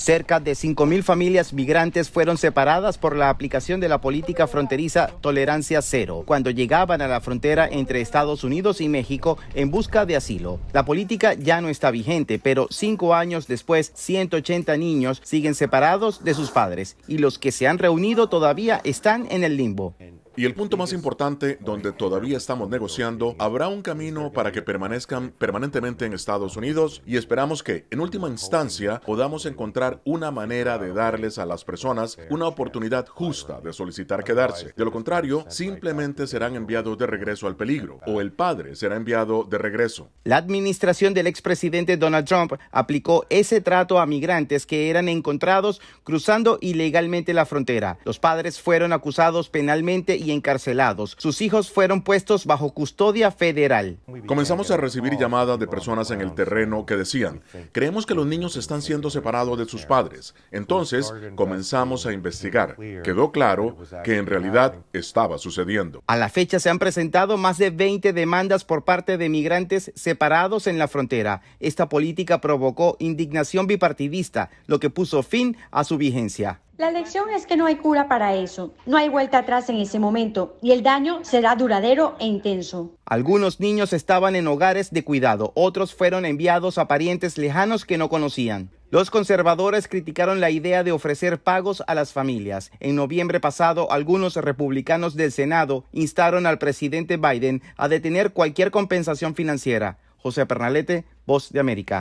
Cerca de 5.000 familias migrantes fueron separadas por la aplicación de la política fronteriza Tolerancia Cero cuando llegaban a la frontera entre Estados Unidos y México en busca de asilo. La política ya no está vigente, pero cinco años después, 180 niños siguen separados de sus padres y los que se han reunido todavía están en el limbo. Y el punto más importante, donde todavía estamos negociando, habrá un camino para que permanezcan permanentemente en Estados Unidos y esperamos que, en última instancia, podamos encontrar una manera de darles a las personas una oportunidad justa de solicitar quedarse. De lo contrario, simplemente serán enviados de regreso al peligro o el padre será enviado de regreso. La administración del expresidente Donald Trump aplicó ese trato a migrantes que eran encontrados cruzando ilegalmente la frontera. Los padres fueron acusados penalmente y encarcelados. Sus hijos fueron puestos bajo custodia federal. Comenzamos a recibir llamadas de personas en el terreno que decían, creemos que los niños están siendo separados de sus padres. Entonces comenzamos a investigar. Quedó claro que en realidad estaba sucediendo. A la fecha se han presentado más de 20 demandas por parte de migrantes separados en la frontera. Esta política provocó indignación bipartidista, lo que puso fin a su vigencia. La lección es que no hay cura para eso, no hay vuelta atrás en ese momento y el daño será duradero e intenso. Algunos niños estaban en hogares de cuidado, otros fueron enviados a parientes lejanos que no conocían. Los conservadores criticaron la idea de ofrecer pagos a las familias. En noviembre pasado, algunos republicanos del Senado instaron al presidente Biden a detener cualquier compensación financiera. José Pernalete, Voz de América.